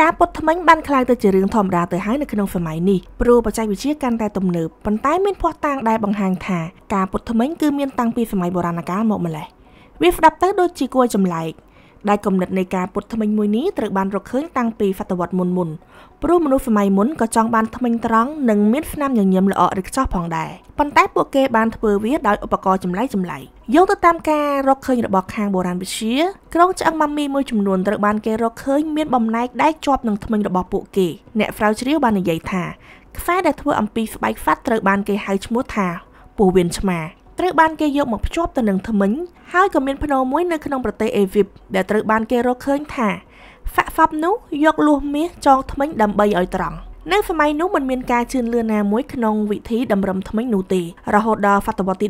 ការពុតថ្មិញបានក្លាយទៅជារឿងធម្មតាទៅហើយនៅក្នុងសម័យនេះព្រោះបច្ចេកវិទ្យាកាន់តែទំនើបប៉ុន្តែមានភស្តុតាងដែលបង្ហាញថាការពុតថ្មិញគឺមានតាំងពីសម័យបុរាណកាលមកម្ល៉េះវាស្ដាប់ទៅដូចជាគួរចម្លែកដែលគំនិតនៃការពុតថ្មិញមួយនេះត្រូវបានរកឃើញតាំងពីសតវត្សមុនមុនព្រោះមនុស្សសម័យមុនក៏ចង់បានថ្មិញត្រង់និងមានស្នាមញញឹមល្អឥតខ្ចោះផងដែរប៉ុន្តែពួកគេ បានធ្វើវាដោយឧបករណ៍ចម្លែកចម្លែកយោងទៅតាមការរកឃើញរបស់ខាងបុរាណវិទ្យាក្រុងឆ្អឹងម៉ាមីមួយចំនួនត្រូវបានគេរកឃើញមានបំណែកដែលជាប់នឹងថ្មិញរបស់ពួកគេអ្នកស្រាវជ្រាវបាននិយាយថាខ្សែដែលធ្វើអំពីស្បែកហ្វាត់ត្រូវបានគេហៅឈ្មោះថាពោះវៀនឆ្មាត្រូវបានគេយកមកភ្ជាប់ទៅនឹងធ្មេញហើយក៏មានភ្នំមួយនៅក្នុងប្រទេសអេវីបដែលត្រូវបានគេរកឃើញថាហ្វាក់ហ្វាប់នោះយកលួសមាសចងធ្មេញដើម្បីឲ្យត្រង់នៅសម័យនោះមិនមានការជឿនលឿនណាមួយក្នុងវិធីតម្រឹមថ្មិញនោះទេរហូតដល់សតវត្សទី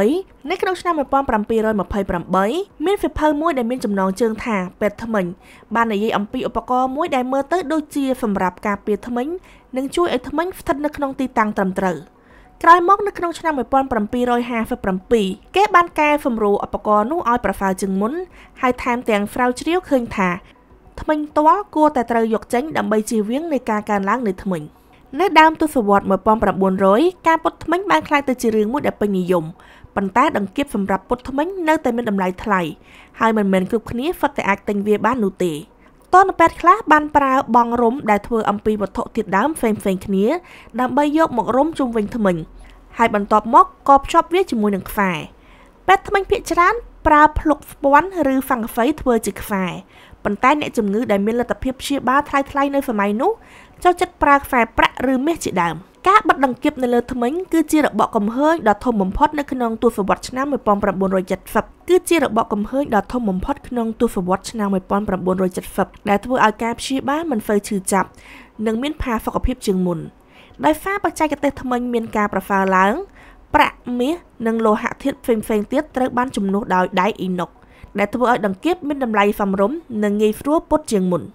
18នៅក្នុងឆ្នាំ1728មានសិភៅមួយដែលមានចំណងជើងថាពេទ្យថ្មិញបាននិយាយអំពីឧបករណ៍មួយដែលមើលទៅ ដូចជាសម្រាប់ការពារថ្មិញនិងជួយឲ្យថ្មិញស្ថិតនៅក្នុងទីតាំងត្រឹមត្រូវ។ក្រោយមកនៅក្នុងឆ្នាំ1757គេបានកែសម្រួលឧបករណ៍នោះឲ្យប្រសើរជាងមុនហើយថែមទាំងស្រាវជ្រាវឃើញថាថ្មិញតัวគួរតែត្រូវយកចេញដើម្បីជៀសវាងនៃការកើនឡើងនៃថ្មិញនៅដើមទសវត្សរ៍1900ការពុតថ្មិញបានក្លាយទៅជារឿងមួយដែលពេញនិយមប៉ុន្តែដង្កៀបសម្រាប់ពុតថ្មិញនៅតែមានតម្លៃថ្លៃហើយមិនមែនគ្រប់គ្នាសុទ្ធតែអាចទិញវាបាននោះទេតនពេទ្យខ្លះបានប្រើបងរុំដែលធ្វើអំពីវត្ថុធាតុដើមផ្សេងៗគ្នាដើម្បីយក មករុំជុំវិញថ្មិញហើយបន្ទាប់មកក៏ភ្ជាប់វាជាមួយនឹងខ្វែពេទ្យថ្មិញភាគច្រើនប្រើភ្លុកស្ពាន់ឬហ្វាំងហ្វៃធ្វើជាខ្វែប៉ុន្តែអ្នកជំងឺដែលមានលទ្ធភាពព្យាបាលថ្លៃៗនៅសម័យនោះចូលចិត្តប្រើខ្វែប្រាក់ឬមាសជាដើម។ការបិទដង្កៀបនៅលើធ្មេញគឺជារបបកំហើញដ៏ធំបំផុតនៅក្នុងទសវត្សរ៍ឆ្នាំ1970គឺជារបបកំហើញដ៏ធំបំផុតក្នុងទសវត្សរ៍ឆ្នាំ1970ដែលធ្វើឲ្យការព្យាបាលមិនសូវឈឺចាប់និងមានផាសុកភាពជាងមុនដោយសារបច្ចេកទេសថ្មិញមានការប្រសើរឡើងប្រាក់មាសនិងលោហៈធាតុផ្សេងៗទៀតត្រូវបានជំនួសដោយដែកអ៊ីណុកដែលធ្វើឲ្យដង្កៀបមានតម្លៃសមរម្យនិងងាយស្រួលពត់ជាងមុន។